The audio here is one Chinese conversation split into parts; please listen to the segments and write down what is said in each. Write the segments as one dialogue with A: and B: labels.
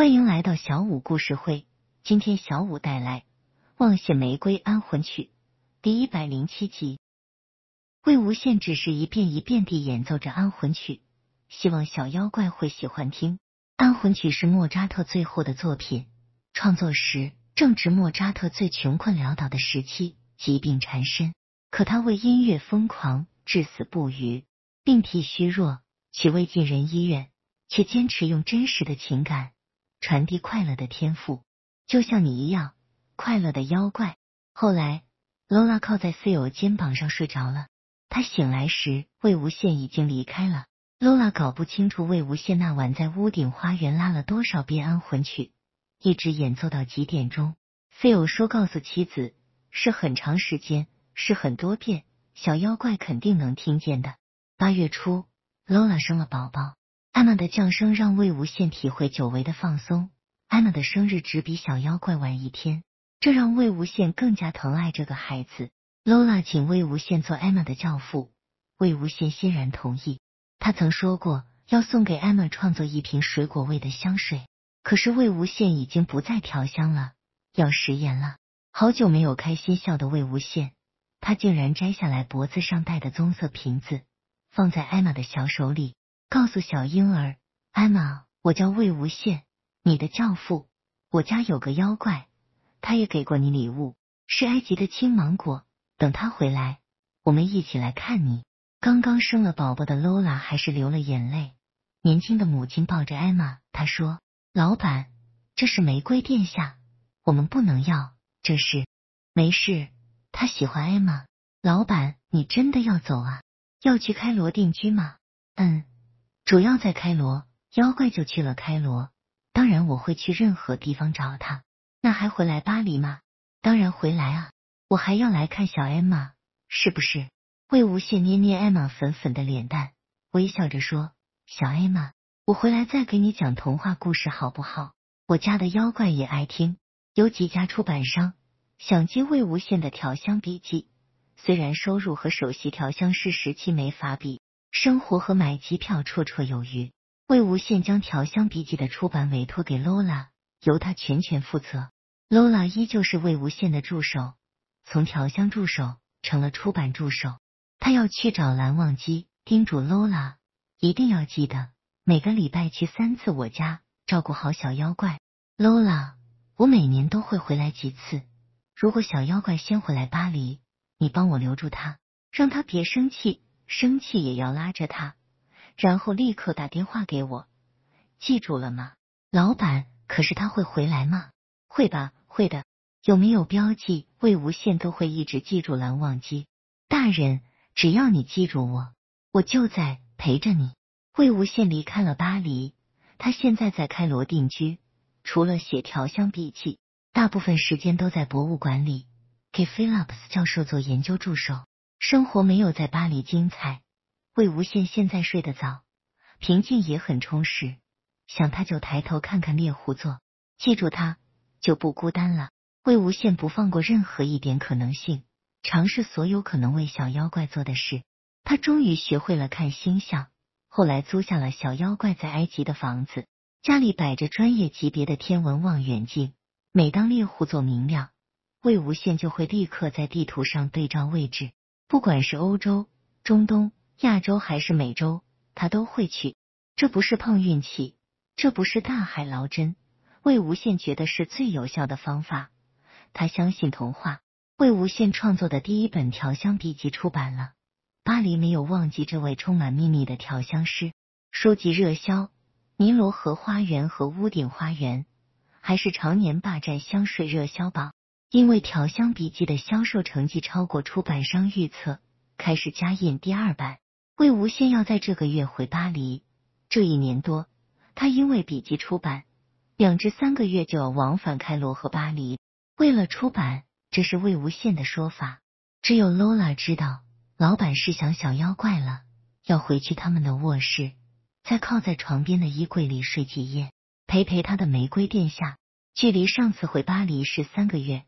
A: 欢迎来到小五故事会。今天小五带来《忘羡玫瑰安魂曲》第一百零七集。魏无羡只是一遍一遍地演奏着安魂曲，希望小妖怪会喜欢听。安魂曲是莫扎特最后的作品，创作时正值莫扎特最穷困潦倒的时期，疾病缠身，可他为音乐疯狂至死不渝，病体虚弱，去未进人医院，却坚持用真实的情感。传递快乐的天赋，就像你一样快乐的妖怪。后来，罗拉靠在费欧肩膀上睡着了。他醒来时，魏无羡已经离开了。罗拉搞不清楚魏无羡那晚在屋顶花园拉了多少遍《安魂曲》，一直演奏到几点钟。费欧说：“告诉妻子，是很长时间，是很多遍，小妖怪肯定能听见的。”八月初，罗拉生了宝宝。艾玛的降生让魏无羡体会久违的放松。艾玛的生日只比小妖怪晚一天，这让魏无羡更加疼爱这个孩子。Lola 请魏无羡做艾玛的教父，魏无羡欣然同意。他曾说过要送给艾玛创作一瓶水果味的香水，可是魏无羡已经不再调香了，要食言了。好久没有开心笑的魏无羡，他竟然摘下来脖子上戴的棕色瓶子，放在艾玛的小手里。告诉小婴儿，艾玛，我叫魏无羡，你的教父。我家有个妖怪，他也给过你礼物，是埃及的青芒果。等他回来，我们一起来看你。刚刚生了宝宝的劳拉还是流了眼泪。年轻的母亲抱着艾玛，她说：“老板，这是玫瑰殿下，我们不能要。”这是没事，他喜欢艾玛。老板，你真的要走啊？要去开罗定居吗？嗯。主要在开罗，妖怪就去了开罗。当然我会去任何地方找他，那还回来巴黎吗？当然回来啊，我还要来看小艾玛，是不是？魏无羡捏捏艾玛粉粉的脸蛋，微笑着说：“小艾玛，我回来再给你讲童话故事好不好？我家的妖怪也爱听。”有几家出版商想接魏无羡的调香笔记，虽然收入和首席调香师时期没法比。生活和买机票绰绰有余。魏无羡将调香笔记的出版委托给 Lola，由他全权负责。Lola 依旧是魏无羡的助手，从调香助手成了出版助手。他要去找蓝忘机，叮嘱 Lola 一定要记得每个礼拜去三次我家，照顾好小妖怪。Lola，我每年都会回来几次。如果小妖怪先回来巴黎，你帮我留住他，让他别生气。生气也要拉着他，然后立刻打电话给我，记住了吗，老板？可是他会回来吗？会吧，会的。有没有标记？魏无羡都会一直记住蓝忘机大人。只要你记住我，我就在陪着你。魏无羡离开了巴黎，他现在在开罗定居，除了写调香笔记，大部分时间都在博物馆里给菲 h 普 l 教授做研究助手。生活没有在巴黎精彩。魏无羡现在睡得早，平静也很充实。想他就抬头看看猎户座，记住他就不孤单了。魏无羡不放过任何一点可能性，尝试所有可能为小妖怪做的事。他终于学会了看星象，后来租下了小妖怪在埃及的房子，家里摆着专业级别的天文望远镜。每当猎户座明亮，魏无羡就会立刻在地图上对照位置。不管是欧洲、中东、亚洲还是美洲，他都会去。这不是碰运气，这不是大海捞针。魏无羡觉得是最有效的方法。他相信童话。魏无羡创作的第一本调香笔记出版了。巴黎没有忘记这位充满秘密的调香师。书籍热销，《尼罗河花园》和《屋顶花园》还是常年霸占香水热销榜。因为《调香笔记》的销售成绩超过出版商预测，开始加印第二版。魏无羡要在这个月回巴黎。这一年多，他因为笔记出版，两至三个月就要往返开罗和巴黎。为了出版，这是魏无羡的说法。只有 Lola 知道，老板是想小妖怪了，要回去他们的卧室，在靠在床边的衣柜里睡几夜，陪陪他的玫瑰殿下。距离上次回巴黎是三个月。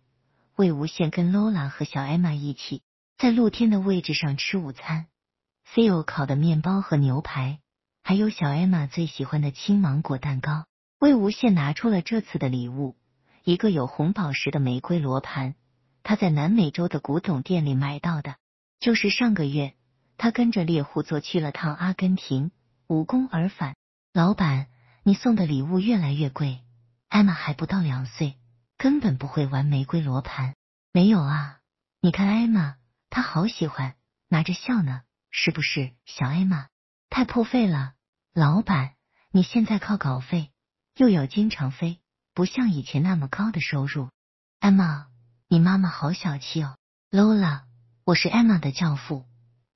A: 魏无羡跟 Lola 和小艾玛一起在露天的位置上吃午餐，Leo 烤的面包和牛排，还有小艾玛最喜欢的青芒果蛋糕。魏无羡拿出了这次的礼物，一个有红宝石的玫瑰罗盘，他在南美洲的古董店里买到的。就是上个月，他跟着猎户座去了趟阿根廷，无功而返。老板，你送的礼物越来越贵，艾玛还不到两岁。根本不会玩玫瑰罗盘，没有啊！你看艾玛，她好喜欢拿着笑呢，是不是小艾玛？太破费了，老板，你现在靠稿费，又要经常飞，不像以前那么高的收入。艾玛，你妈妈好小气哦。Lola，我是艾玛的教父，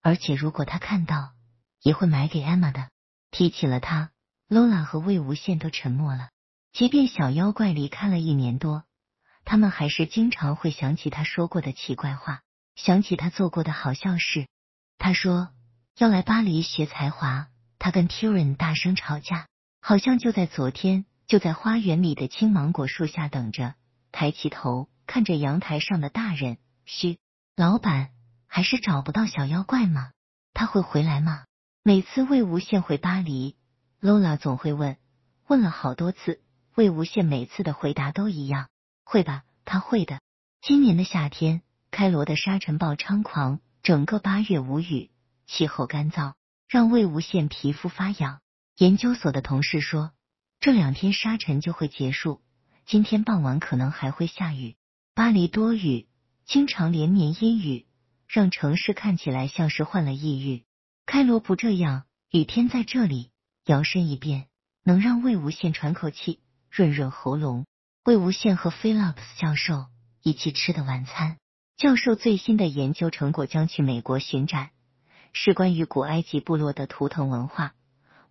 A: 而且如果她看到，也会买给艾玛的。提起了她 l o l a 和魏无羡都沉默了。即便小妖怪离开了一年多。他们还是经常会想起他说过的奇怪话，想起他做过的好笑事。他说要来巴黎学才华。他跟 Turen 大声吵架，好像就在昨天，就在花园里的青芒果树下等着，抬起头看着阳台上的大人。嘘，老板，还是找不到小妖怪吗？他会回来吗？每次魏无羡回巴黎，Lola 总会问，问了好多次，魏无羡每次的回答都一样。会吧，他会的。今年的夏天，开罗的沙尘暴猖狂，整个八月无雨，气候干燥，让魏无羡皮肤发痒。研究所的同事说，这两天沙尘就会结束，今天傍晚可能还会下雨。巴黎多雨，经常连绵阴雨，让城市看起来像是患了抑郁。开罗不这样，雨天在这里摇身一变，能让魏无羡喘口气，润润喉咙。魏无羡和 p h i l p s 教授一起吃的晚餐。教授最新的研究成果将去美国巡展，是关于古埃及部落的图腾文化。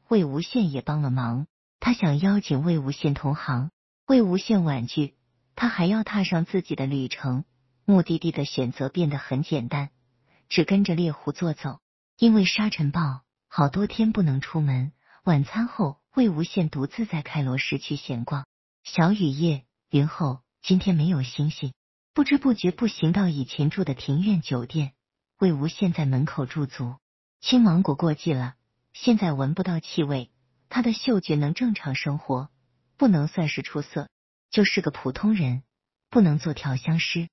A: 魏无羡也帮了忙，他想邀请魏无羡同行。魏无羡婉拒，他还要踏上自己的旅程。目的地的选择变得很简单，只跟着猎狐座走。因为沙尘暴，好多天不能出门。晚餐后，魏无羡独自在开罗市区闲逛。小雨夜，云后今天没有星星。不知不觉步行到以前住的庭院酒店，魏无羡在门口驻足。青芒果过季了，现在闻不到气味。他的嗅觉能正常生活，不能算是出色，就是个普通人，不能做调香师。